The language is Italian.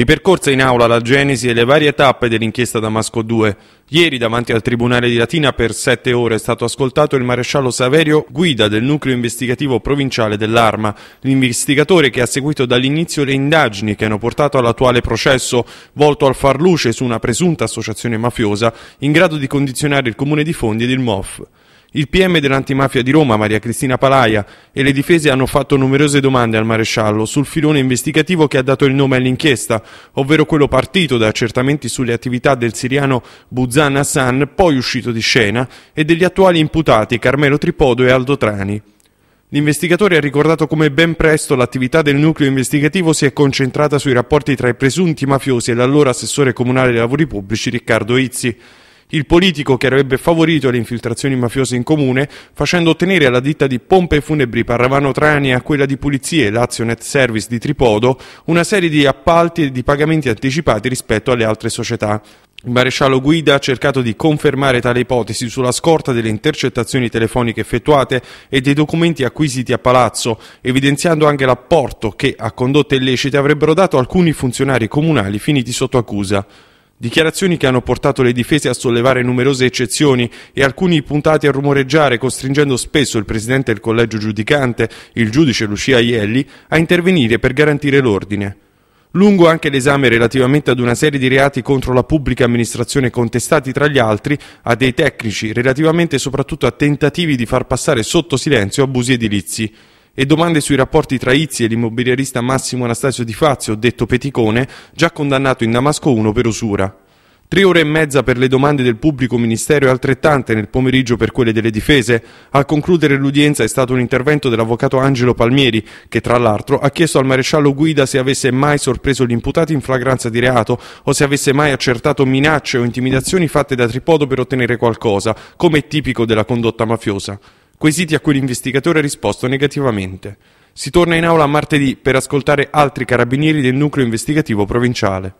Ripercorsa in aula la genesi e le varie tappe dell'inchiesta Damasco 2. Ieri davanti al Tribunale di Latina per sette ore è stato ascoltato il maresciallo Saverio Guida del nucleo investigativo provinciale dell'Arma, l'investigatore che ha seguito dall'inizio le indagini che hanno portato all'attuale processo volto al far luce su una presunta associazione mafiosa in grado di condizionare il comune di Fondi ed il MOF. Il PM dell'antimafia di Roma, Maria Cristina Palaia, e le difese hanno fatto numerose domande al maresciallo sul filone investigativo che ha dato il nome all'inchiesta, ovvero quello partito da accertamenti sulle attività del siriano Buzan Hassan, poi uscito di scena, e degli attuali imputati Carmelo Tripodo e Aldo Trani. L'investigatore ha ricordato come ben presto l'attività del nucleo investigativo si è concentrata sui rapporti tra i presunti mafiosi e l'allora assessore comunale dei lavori pubblici Riccardo Izzi il politico che avrebbe favorito le infiltrazioni mafiose in comune facendo ottenere alla ditta di pompe funebri Parravano Trani e a quella di pulizie Lazio Net Service di Tripodo una serie di appalti e di pagamenti anticipati rispetto alle altre società. Il maresciallo Guida ha cercato di confermare tale ipotesi sulla scorta delle intercettazioni telefoniche effettuate e dei documenti acquisiti a Palazzo, evidenziando anche l'apporto che a condotte illecite avrebbero dato alcuni funzionari comunali finiti sotto accusa. Dichiarazioni che hanno portato le difese a sollevare numerose eccezioni e alcuni puntati a rumoreggiare, costringendo spesso il presidente del collegio giudicante, il giudice Lucia Ielli, a intervenire per garantire l'ordine. Lungo anche l'esame relativamente ad una serie di reati contro la pubblica amministrazione contestati tra gli altri a dei tecnici relativamente soprattutto a tentativi di far passare sotto silenzio abusi edilizi e domande sui rapporti tra Izzi e l'immobiliarista Massimo Anastasio Di Fazio, detto Peticone, già condannato in Damasco 1 per usura. Tre ore e mezza per le domande del pubblico ministero e altrettante nel pomeriggio per quelle delle difese. Al concludere l'udienza è stato un intervento dell'avvocato Angelo Palmieri, che tra l'altro ha chiesto al maresciallo Guida se avesse mai sorpreso gli imputati in flagranza di reato o se avesse mai accertato minacce o intimidazioni fatte da Tripodo per ottenere qualcosa, come è tipico della condotta mafiosa quesiti a cui l'investigatore ha risposto negativamente. Si torna in aula martedì per ascoltare altri carabinieri del nucleo investigativo provinciale.